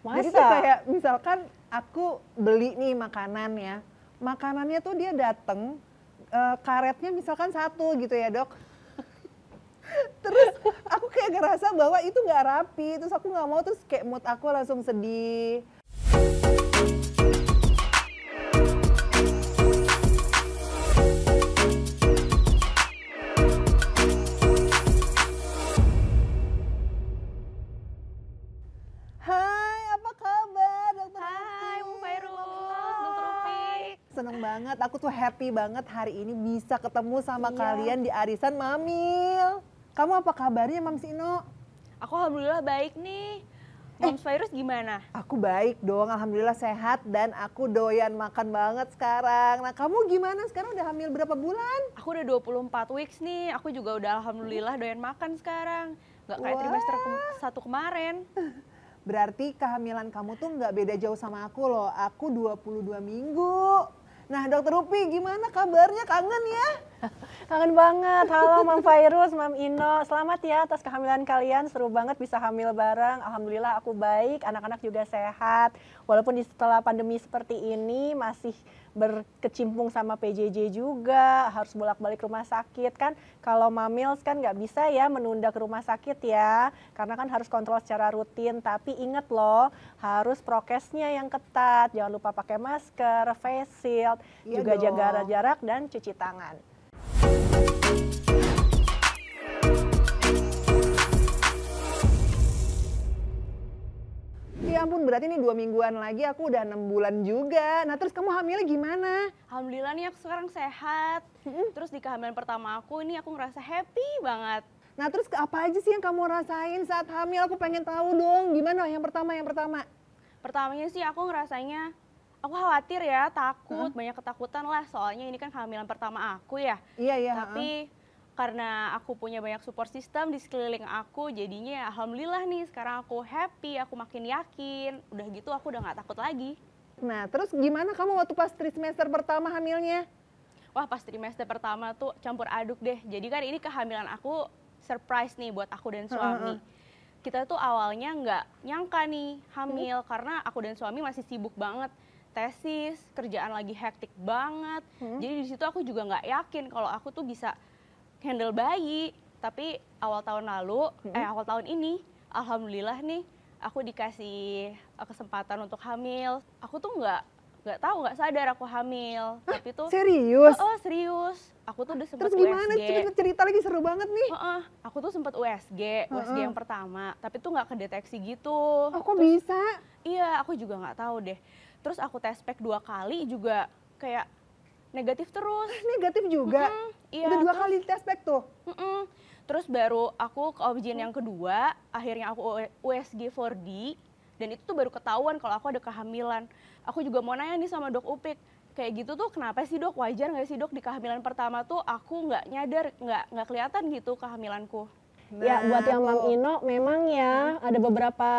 Masa? Jadi kayak misalkan aku beli nih makanan ya, makanannya tuh dia dateng, uh, karetnya misalkan satu gitu ya dok. terus aku kayak ngerasa bahwa itu nggak rapi, terus aku nggak mau terus kayak mood aku langsung sedih banget. Aku tuh happy banget hari ini bisa ketemu sama iya. kalian di arisan Mamil. Kamu apa kabarnya Mams Ino? Aku alhamdulillah baik nih. Eh. Moms eh, virus gimana? Aku baik dong, alhamdulillah sehat dan aku doyan makan banget sekarang. Nah, kamu gimana sekarang udah hamil berapa bulan? Aku udah 24 weeks nih. Aku juga udah alhamdulillah doyan makan sekarang. Gak kayak Wah. trimester ke satu kemarin. Berarti kehamilan kamu tuh nggak beda jauh sama aku loh. Aku 22 minggu. Nah dokter Upi gimana kabarnya kangen ya? Kangen banget. Halo Mam Virus, Mam Ino. Selamat ya atas kehamilan kalian. Seru banget bisa hamil bareng. Alhamdulillah aku baik, anak-anak juga sehat. Walaupun di setelah pandemi seperti ini masih berkecimpung sama PJJ juga, harus bolak-balik rumah sakit kan. Kalau mamils kan nggak bisa ya menunda ke rumah sakit ya, karena kan harus kontrol secara rutin. Tapi inget loh, harus prokesnya yang ketat. Jangan lupa pakai masker, face shield, iya juga dong. jaga jarak dan cuci tangan. Ya ampun, berarti ini dua mingguan lagi aku udah enam bulan juga. Nah terus kamu hamilnya gimana? Alhamdulillah nih aku sekarang sehat. hmm Terus di kehamilan pertama aku ini aku ngerasa happy banget. Nah terus apa aja sih yang kamu rasain saat hamil? Aku pengen tahu dong. Gimana yang pertama? Yang pertama? Pertamanya sih aku ngerasanya aku khawatir ya, takut, uh -huh. banyak ketakutan lah. Soalnya ini kan kehamilan pertama aku ya. Iya, iya. Tapi uh -huh. karena aku punya banyak support system di sekeliling aku, jadinya ya alhamdulillah nih sekarang aku happy, aku makin yakin. Udah gitu aku udah gak takut lagi. Nah, terus gimana kamu waktu pas trimester pertama hamilnya? Wah, pas trimester pertama tuh campur aduk deh. Jadi kan ini kehamilan aku surprise nih buat aku dan suami. Uh -huh kita tuh awalnya nggak nyangka nih hamil hmm. karena aku dan suami masih sibuk banget tesis, kerjaan lagi hektik banget. Hmm. Jadi di situ aku juga nggak yakin kalau aku tuh bisa handle bayi. Tapi awal tahun lalu, hmm. eh awal tahun ini, alhamdulillah nih aku dikasih eh, kesempatan untuk hamil. Aku tuh nggak nggak tahu nggak sadar aku hamil Hah, tapi tuh serius oh, oh serius aku tuh udah sempat terus gimana cerita lagi seru banget nih uh -uh. aku tuh sempat USG uh -uh. USG yang pertama tapi tuh nggak kedeteksi gitu oh bisa iya aku juga nggak tahu deh terus aku tes pack dua kali juga kayak negatif terus negatif juga mm -hmm, iya, udah dua kali tes pack tuh mm -mm. terus baru aku ke objen yang kedua akhirnya aku USG e, 4D dan itu tuh baru ketahuan kalau aku ada kehamilan aku juga mau nanya nih sama dok Upik kayak gitu tuh kenapa sih dok wajar nggak sih dok di kehamilan pertama tuh aku nggak nyadar nggak nggak kelihatan gitu kehamilanku Ya, nah, ya buat yang Mam Ino memang ya ada beberapa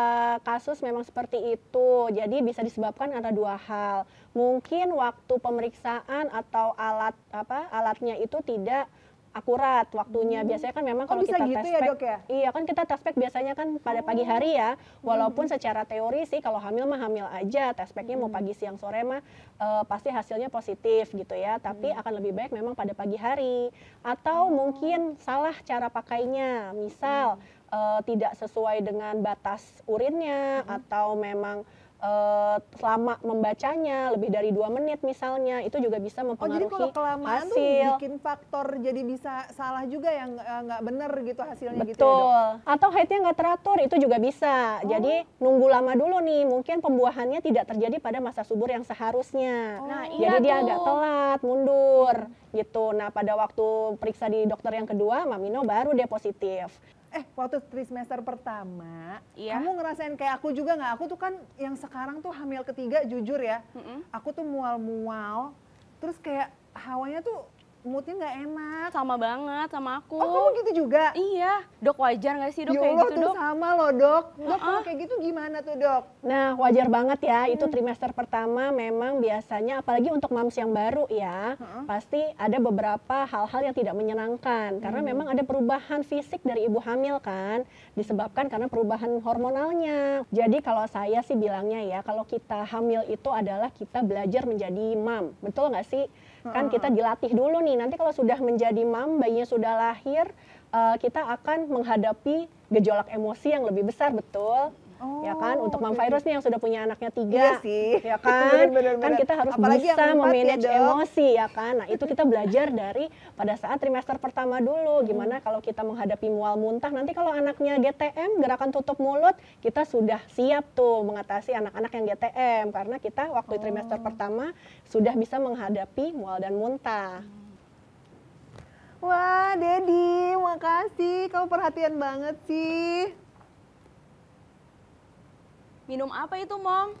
kasus memang seperti itu. Jadi bisa disebabkan ada dua hal. Mungkin waktu pemeriksaan atau alat apa alatnya itu tidak akurat waktunya. Hmm. Biasanya kan memang oh, kalau kita gitu ya, test ya, ya? iya kan kita test pack biasanya kan pada hmm. pagi hari ya. Walaupun hmm. secara teori sih kalau hamil mah hamil aja, tes packnya hmm. mau pagi siang sore mah uh, pasti hasilnya positif gitu ya. Tapi hmm. akan lebih baik memang pada pagi hari atau oh. mungkin salah cara pakainya. Misal hmm. uh, tidak sesuai dengan batas urinnya hmm. atau memang uh, selama membacanya lebih dari dua menit misalnya itu juga bisa mempengaruhi hasil. Oh jadi kalau kelamaan tuh bikin faktor jadi bisa salah juga yang eh, nggak bener gitu hasilnya Betul. gitu. Betul. Ya, dok? Atau haidnya nggak teratur itu juga bisa. Oh. Jadi nunggu lama dulu nih mungkin pembuahannya tidak terjadi pada masa subur yang seharusnya. Oh. Nah, iya jadi tuh. dia agak telat mundur gitu. Nah pada waktu periksa di dokter yang kedua, Mamino baru dia positif eh waktu trimester pertama iya. kamu ngerasain kayak aku juga nggak aku tuh kan yang sekarang tuh hamil ketiga jujur ya mm -hmm. aku tuh mual-mual terus kayak hawanya tuh moodnya nggak enak. Sama banget sama aku. Oh kamu gitu juga? Iya. Dok wajar nggak sih dok Yolah, kayak gitu tuh dok? sama loh dok. Dok uh -uh. kayak gitu gimana tuh dok? Nah wajar banget ya hmm. itu trimester pertama memang biasanya apalagi untuk mams yang baru ya. Uh -uh. Pasti ada beberapa hal-hal yang tidak menyenangkan. Karena hmm. memang ada perubahan fisik dari ibu hamil kan. Disebabkan karena perubahan hormonalnya. Jadi kalau saya sih bilangnya ya kalau kita hamil itu adalah kita belajar menjadi mam. Betul nggak sih? kan kita dilatih dulu nih nanti kalau sudah menjadi mam bayinya sudah lahir uh, kita akan menghadapi gejolak emosi yang lebih besar betul oh, ya kan untuk okay. mam virus nih yang sudah punya anaknya tiga iya sih. Gitu ya kan bener, bener, kan bener. kita harus Apalagi bisa ya, memanage ya, emosi ya kan nah itu kita belajar dari pada saat trimester pertama dulu hmm. gimana hmm. kalau kita menghadapi mual muntah nanti kalau anaknya GTM gerakan tutup mulut kita sudah siap tuh mengatasi anak-anak yang GTM karena kita waktu oh. trimester pertama sudah bisa menghadapi mual dan muntah Wah, Dedi, makasih. Kamu perhatian banget sih. Minum apa itu, Mom?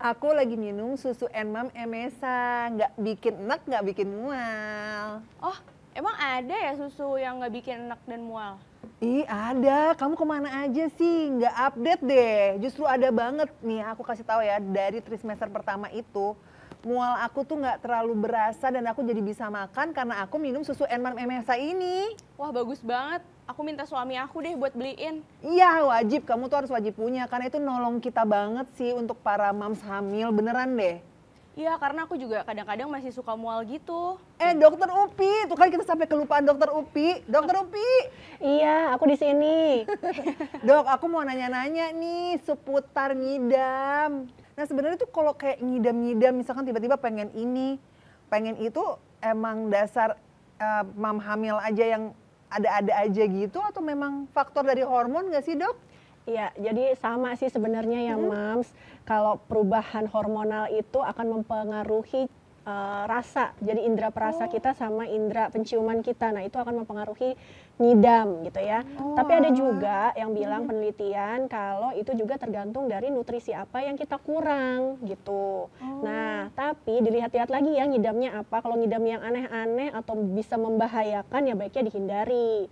Aku lagi minum susu Enmam Emesa, nggak bikin enak, nggak bikin mual. Oh, emang ada ya susu yang nggak bikin enak dan mual? Ih ada, kamu kemana aja sih? Nggak update deh, justru ada banget. Nih aku kasih tahu ya, dari trimester pertama itu, mual aku tuh nggak terlalu berasa dan aku jadi bisa makan karena aku minum susu Enmam Emesa ini. Wah bagus banget, aku minta suami aku deh buat beliin. Iya wajib, kamu tuh harus wajib punya karena itu nolong kita banget sih untuk para mams hamil beneran deh. Iya karena aku juga kadang-kadang masih suka mual gitu. Eh dokter Upi, tuh kan kita sampai kelupaan dokter Upi. Dokter Upi. iya, aku di sini. Dok, aku mau nanya-nanya nih seputar ngidam. Nah sebenarnya tuh kalau kayak ngidam-ngidam misalkan tiba-tiba pengen ini, pengen itu emang dasar uh, mam hamil aja yang ada-ada aja gitu atau memang faktor dari hormon nggak sih dok? Iya, jadi sama sih sebenarnya ya, hmm. Mams. Kalau perubahan hormonal itu akan mempengaruhi uh, rasa. Jadi indera perasa oh. kita sama indera penciuman kita. Nah, itu akan mempengaruhi ngidam gitu ya. Oh. Tapi ada oh. juga yang bilang hmm. penelitian kalau itu juga tergantung dari nutrisi apa yang kita kurang gitu. Nah, oh. Nah, tapi dilihat-lihat lagi ya ngidamnya apa. Kalau ngidam yang aneh-aneh atau bisa membahayakan ya baiknya dihindari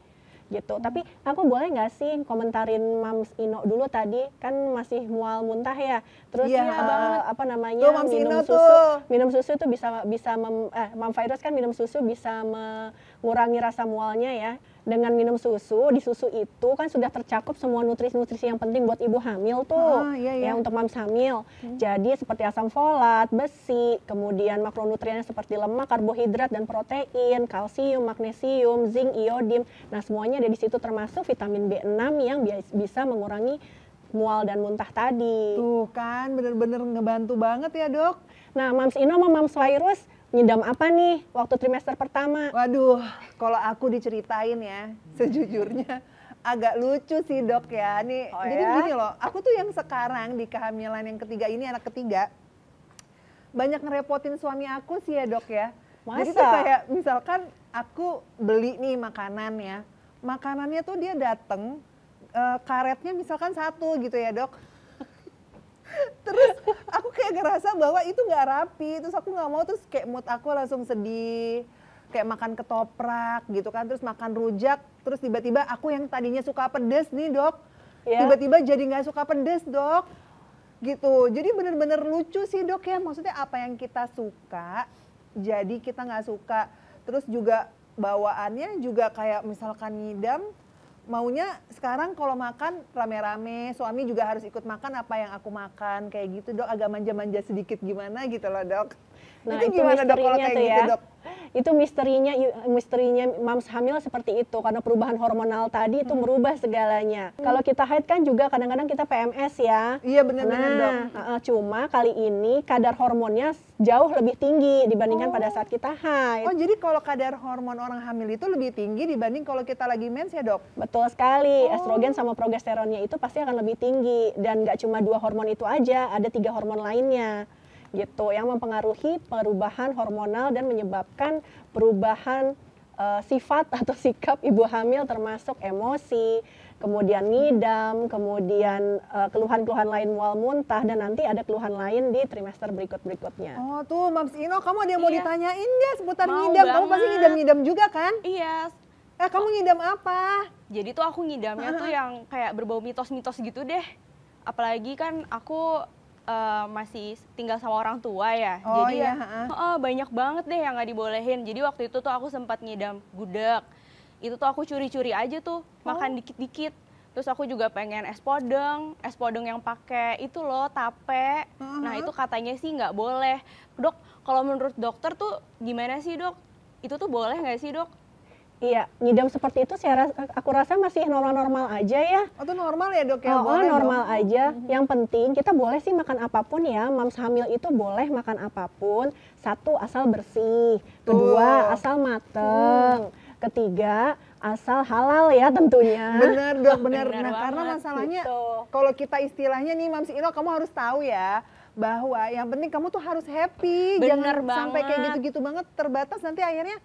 gitu. Tapi aku boleh nggak sih komentarin Mams Ino dulu tadi kan masih mual muntah ya. Terus ya, ya abang apa namanya tuh, minum Ino susu, tuh. minum susu tuh bisa bisa mem, eh, Mam Virus kan minum susu bisa me, kurangi rasa mualnya ya dengan minum susu di susu itu kan sudah tercakup semua nutrisi-nutrisi yang penting buat ibu hamil tuh oh, iya, iya. ya untuk mams hamil hmm. jadi seperti asam folat besi kemudian makronutrien seperti lemak karbohidrat dan protein kalsium magnesium zinc iodin nah semuanya ada di situ termasuk vitamin B6 yang bisa mengurangi mual dan muntah tadi tuh kan bener-bener ngebantu banget ya dok nah mams ino sama mams virus ngidam apa nih waktu trimester pertama? Waduh, kalau aku diceritain ya, sejujurnya agak lucu sih dok ya. Nih, oh jadi ya? gini loh, aku tuh yang sekarang di kehamilan yang ketiga ini anak ketiga banyak ngerepotin suami aku sih ya dok ya. Masa? Jadi tuh kayak misalkan aku beli nih makanan ya, makanannya tuh dia dateng eh, karetnya misalkan satu gitu ya dok terus aku kayak ngerasa bahwa itu nggak rapi terus aku nggak mau terus kayak mood aku langsung sedih kayak makan ketoprak gitu kan terus makan rujak terus tiba-tiba aku yang tadinya suka pedes nih dok yeah. tiba-tiba jadi nggak suka pedes dok gitu jadi bener-bener lucu sih dok ya maksudnya apa yang kita suka jadi kita nggak suka terus juga bawaannya juga kayak misalkan ngidam maunya sekarang kalau makan rame-rame, suami juga harus ikut makan apa yang aku makan, kayak gitu dok, agak manja-manja sedikit gimana gitu loh dok nah itu, itu gimana dok kalau kayak gitu ya. dok itu misterinya misterinya mams hamil seperti itu karena perubahan hormonal tadi itu hmm. merubah segalanya. Hmm. Kalau kita haid kan juga kadang-kadang kita PMS ya. Iya benar-benar nah, dok. Uh, cuma kali ini kadar hormonnya jauh lebih tinggi dibandingkan oh. pada saat kita haid. Oh jadi kalau kadar hormon orang hamil itu lebih tinggi dibanding kalau kita lagi mens ya dok? Betul sekali. Oh. Estrogen sama progesteronnya itu pasti akan lebih tinggi dan nggak cuma dua hormon itu aja, ada tiga hormon lainnya gitu yang mempengaruhi perubahan hormonal dan menyebabkan perubahan uh, sifat atau sikap ibu hamil termasuk emosi, kemudian ngidam, kemudian eh, keluhan-keluhan lain mual muntah dan nanti ada keluhan lain di trimester berikut-berikutnya. Oh tuh Mams Ino, kamu ada yang iya. mau ditanyain nggak seputar mau ngidam? Banget. Kamu pasti ngidam-ngidam juga kan? Iya. Eh, kamu ngidam apa? Jadi tuh aku ngidamnya tuh yang kayak berbau mitos-mitos gitu deh. Apalagi kan aku uh, masih tinggal sama orang tua ya. Oh, Jadi iya, ya, banyak banget deh yang nggak dibolehin. Jadi waktu itu tuh aku sempat ngidam gudeg. Itu tuh aku curi-curi aja tuh, oh. makan dikit-dikit. Terus aku juga pengen es podeng, es podeng yang pakai itu loh tape. Uh -huh. Nah itu katanya sih nggak boleh. Dok, kalau menurut dokter tuh gimana sih dok? Itu tuh boleh nggak sih dok? Iya, ngidam seperti itu saya rasa, aku rasa masih normal-normal aja ya. Oh, itu normal ya, Dok ya? Oh, oh boleh, normal dong. aja. Mhm. Yang penting kita boleh sih makan apapun ya. Mams hamil itu boleh makan apapun. Satu, asal bersih. Kedua, oh. asal mateng. Hmm. Ketiga, asal halal ya tentunya. Benar, dok, bener. nah, karena masalahnya gitu. kalau kita istilahnya nih mams Ino kamu harus tahu ya bahwa yang penting kamu tuh harus happy, bener jangan banget. sampai kayak gitu-gitu banget terbatas nanti akhirnya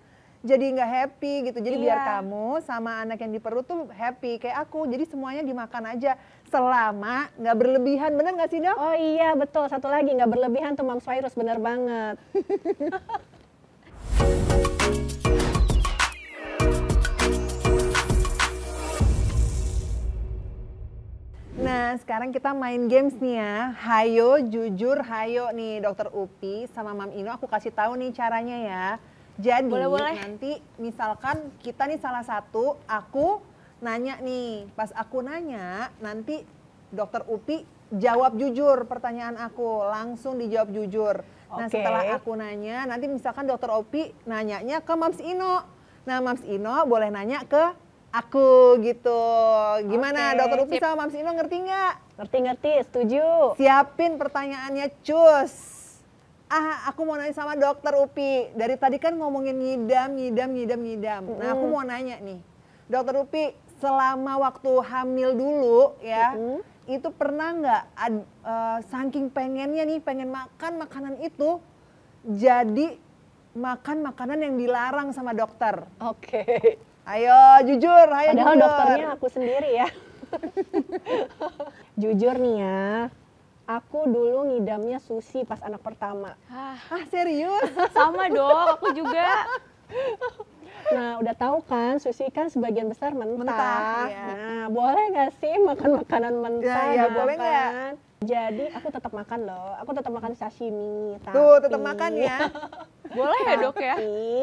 jadi nggak happy gitu. Jadi iya. biar kamu sama anak yang di perut tuh happy kayak aku. Jadi semuanya dimakan aja selama nggak berlebihan. Bener nggak sih dok? Oh iya betul. Satu lagi nggak berlebihan tuh mams virus bener banget. Nah, sekarang kita main games nih ya. Hayo, jujur, hayo nih, Dokter Upi sama Mam Ino. Aku kasih tahu nih caranya ya. Jadi boleh, boleh. nanti misalkan kita nih salah satu, aku nanya nih, pas aku nanya nanti dokter Upi jawab jujur pertanyaan aku, langsung dijawab jujur. Nah setelah aku nanya, nanti misalkan dokter Upi nanyanya ke Mams Ino. Nah Mams Ino boleh nanya ke aku gitu. Gimana okay. dokter Upi Sip. sama Mams Ino ngerti nggak? Ngerti-ngerti, setuju. Siapin pertanyaannya cus ah aku mau nanya sama dokter Upi dari tadi kan ngomongin ngidam ngidam ngidam ngidam mm. nah aku mau nanya nih dokter Upi selama waktu hamil dulu ya mm itu pernah nggak uh, saking pengennya nih pengen makan makanan itu jadi makan makanan yang dilarang sama dokter oke okay. ayo jujur ayo padahal jujur. dokternya aku sendiri ya jujur nih ya Aku dulu ngidamnya sushi pas anak pertama. Hah, ah, serius? Sama dong, aku juga. Nah, udah tahu kan, sushi kan sebagian besar mentah. mentah ya. Nah, boleh gak sih makan makanan mentah? Ya, ya gitu boleh nggak? Jadi aku tetap makan loh. Aku tetap makan sashimi. Tapi, Tuh, tetap makan ya. boleh ya dok ya? Tapi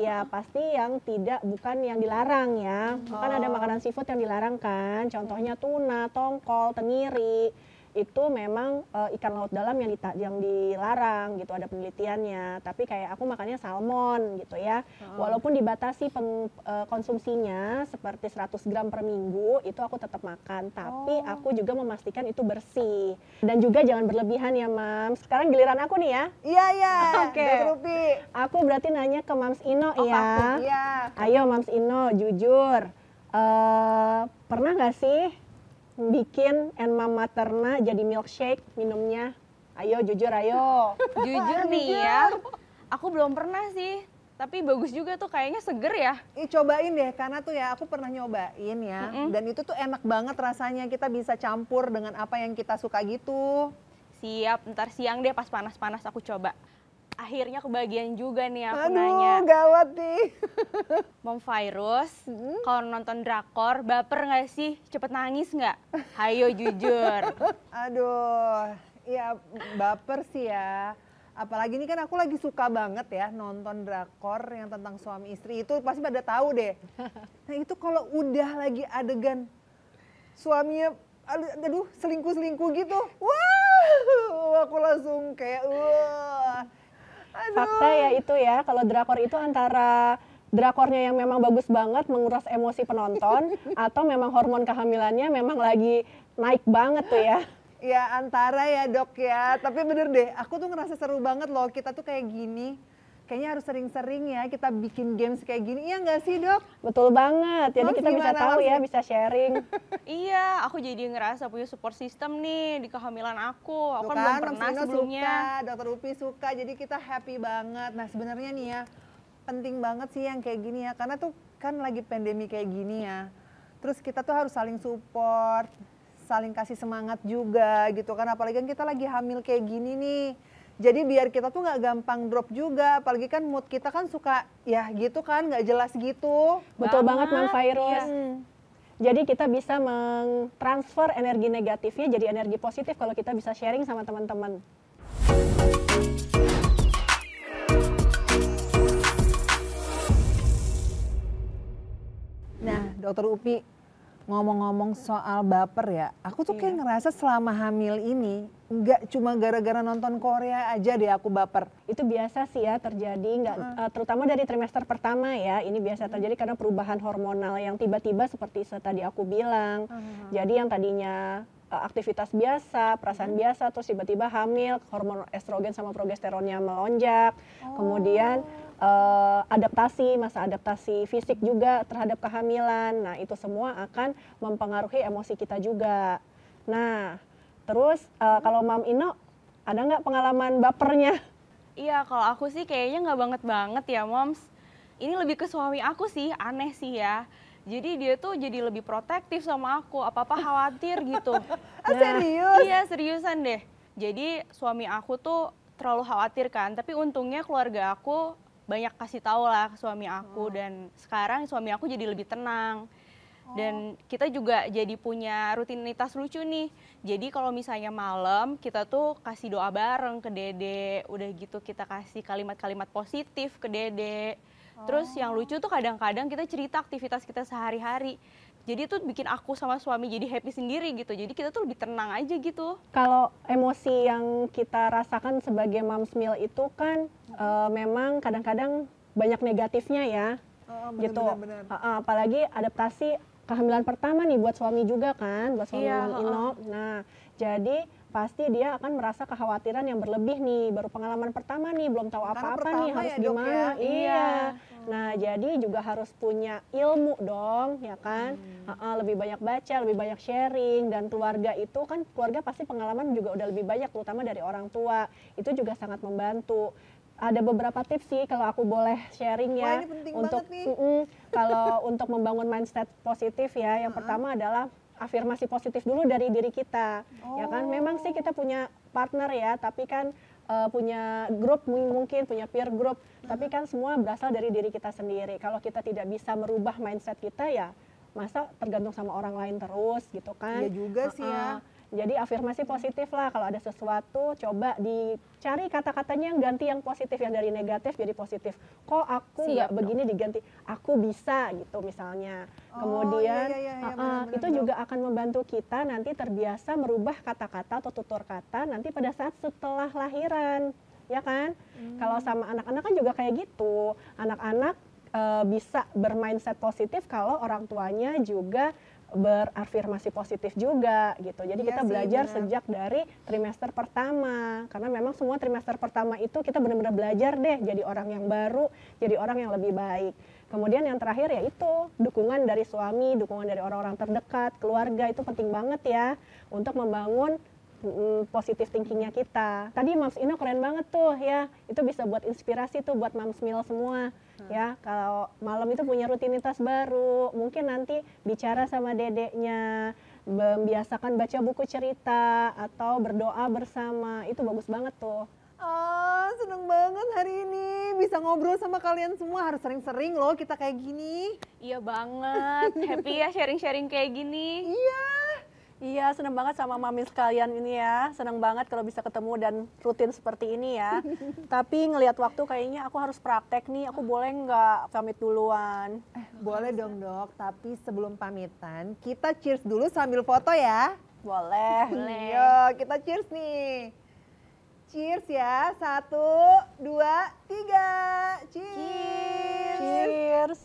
ya pasti yang tidak bukan yang dilarang ya. Oh. Kan ada oh. makanan seafood yang dilarang kan. Contohnya tuna, tongkol, tengiri itu memang e, ikan laut dalam yang, dita, yang dilarang gitu ada penelitiannya tapi kayak aku makannya salmon gitu ya oh. walaupun dibatasi peng, e, konsumsinya seperti 100 gram per minggu itu aku tetap makan tapi oh. aku juga memastikan itu bersih dan juga jangan berlebihan ya mam sekarang giliran aku nih ya iya iya oke okay. aku berarti nanya ke mams Ino oh, ya aku, iya. ayo mams Ino jujur e, pernah nggak sih bikin Enma Materna jadi milkshake minumnya? Ayo jujur ayo. jujur nih ya. Aku belum pernah sih tapi bagus juga tuh kayaknya seger ya. Ih, cobain deh karena tuh ya aku pernah nyobain ya mm -hmm. dan itu tuh enak banget rasanya kita bisa campur dengan apa yang kita suka gitu. Siap, ntar siang deh pas panas-panas aku coba akhirnya kebagian juga nih aku Aduh, nanya. gawat nih. Mom Virus, hmm? kalau nonton drakor, baper nggak sih? Cepet nangis nggak? Hayo jujur. Aduh, ya baper sih ya. Apalagi ini kan aku lagi suka banget ya nonton drakor yang tentang suami istri itu pasti pada tahu deh. Nah itu kalau udah lagi adegan suaminya aduh selingkuh-selingkuh gitu. Wah, aku langsung kayak wah. Aduh. Fakta ya itu ya, kalau drakor itu antara drakornya yang memang bagus banget menguras emosi penonton atau memang hormon kehamilannya memang lagi naik banget tuh ya. Ya antara ya dok ya, tapi bener deh aku tuh ngerasa seru banget loh kita tuh kayak gini kayaknya harus sering-sering ya kita bikin games kayak gini. Iya nggak sih dok? Betul banget. Jadi Mas kita bisa tahu ya, bisa sharing. iya, aku jadi ngerasa punya support system nih di kehamilan aku. Aku kan, belum kan, pernah sebelumnya. Suka, dokter Upi suka, jadi kita happy banget. Nah sebenarnya nih ya, penting banget sih yang kayak gini ya. Karena tuh kan lagi pandemi kayak gini ya. Terus kita tuh harus saling support, saling kasih semangat juga gitu kan. Apalagi kan kita lagi hamil kayak gini nih jadi biar kita tuh nggak gampang drop juga, apalagi kan mood kita kan suka ya gitu kan nggak jelas gitu. Betul banget, banget Mam Virus. Iya. Jadi kita bisa mentransfer energi negatifnya jadi energi positif kalau kita bisa sharing sama teman-teman. Nah, Dokter Upi, ngomong-ngomong soal baper ya, aku tuh kayak iya. ngerasa selama hamil ini nggak cuma gara-gara nonton Korea aja deh aku baper. Itu biasa sih ya terjadi, nggak uh. uh, terutama dari trimester pertama ya. Ini biasa terjadi karena perubahan hormonal yang tiba-tiba seperti tadi aku bilang. Uh. Jadi yang tadinya eh, aktivitas biasa, perasaan uh. biasa, terus tiba-tiba hamil, hormon estrogen sama progesteronnya melonjak, oh. kemudian uh, adaptasi, masa adaptasi fisik juga terhadap kehamilan. Nah, itu semua akan mempengaruhi emosi kita juga. Nah, terus uh, kalau Mam Ino ada nggak pengalaman bapernya? Iya, kalau aku sih kayaknya nggak banget banget ya, Moms. Ini lebih ke suami aku sih, aneh sih ya. Jadi dia tuh jadi lebih protektif sama aku, apa-apa khawatir gitu. Ah, nah, Serius? Iya, seriusan deh. Jadi suami aku tuh terlalu khawatir kan, tapi untungnya keluarga aku banyak kasih tahu lah ke suami aku hmm. dan sekarang suami aku jadi lebih tenang oh. dan kita juga jadi punya rutinitas lucu nih. Jadi kalau misalnya malam kita tuh kasih doa bareng ke Dede, udah gitu kita kasih kalimat-kalimat positif ke Dede. Terus yang oh. lucu tuh kadang-kadang kita cerita aktivitas kita sehari-hari jadi itu bikin aku sama suami jadi happy sendiri gitu jadi kita tuh lebih tenang aja gitu kalau emosi yang kita rasakan sebagai mom's meal itu kan uh, memang kadang-kadang banyak negatifnya ya oh, bener, gitu bener, bener. Uh, apalagi adaptasi kehamilan pertama nih buat suami juga kan buat suami uh, Ino uh. nah jadi pasti dia akan merasa kekhawatiran yang berlebih nih baru pengalaman pertama nih belum tahu apa-apa nih ya harus ya, gimana ya. iya nah jadi juga harus punya ilmu dong ya kan hmm. uh -uh, lebih banyak baca lebih banyak sharing dan keluarga itu kan keluarga pasti pengalaman juga udah lebih banyak terutama dari orang tua itu juga sangat membantu ada beberapa tips sih kalau aku boleh sharing ya Wah, untuk mm -mm, kalau untuk membangun mindset positif ya yang uh -huh. pertama adalah afirmasi positif dulu dari diri kita. Oh. Ya kan memang sih kita punya partner ya, tapi kan uh, punya grup mungkin punya peer group, hmm. tapi kan semua berasal dari diri kita sendiri. Kalau kita tidak bisa merubah mindset kita ya masa tergantung sama orang lain terus gitu kan. Iya juga sih uh -uh. ya. Jadi afirmasi positif lah kalau ada sesuatu coba dicari kata-katanya yang ganti yang positif yang dari negatif jadi positif. Kok aku nggak begini diganti aku bisa gitu misalnya. Oh, Kemudian iya, iya, iya, uh, bener-bener, itu juga akan membantu kita nanti terbiasa merubah kata-kata atau tutur kata nanti pada saat setelah lahiran ya kan? Hmm. Kalau sama anak-anak kan juga kayak gitu. Anak-anak e, bisa bermindset positif kalau orang tuanya juga berafirmasi positif juga gitu. Jadi iya kita belajar sejak dari trimester pertama karena memang semua trimester pertama itu kita benar-benar belajar deh jadi orang yang baru, jadi orang yang lebih baik. Kemudian yang terakhir ya itu dukungan dari suami, dukungan dari orang-orang terdekat, keluarga itu penting banget ya untuk membangun positif thinkingnya kita. Tadi Mams Ino keren banget tuh ya, itu bisa buat inspirasi tuh buat Mams Mil semua hmm. ya. Kalau malam itu punya rutinitas baru, mungkin nanti bicara sama dedeknya, membiasakan baca buku cerita atau berdoa bersama, itu bagus banget tuh. Ah, seneng banget hari ini bisa ngobrol sama kalian semua. Harus sering-sering loh kita kayak gini. Iya banget. Happy ya sharing-sharing kayak gini. Iya. Iya, senang banget sama mami sekalian ini ya. Senang banget kalau bisa ketemu dan rutin seperti ini ya. Tapi ngelihat waktu kayaknya aku harus praktek nih. Aku boleh nggak pamit duluan? Eh, boleh dong dok. Tapi sebelum pamitan, kita cheers dulu sambil foto ya. Boleh. Boleh. Yo, iya, kita cheers nih. Cheers ya. Satu, dua, tiga. Cheers. Cheers. cheers.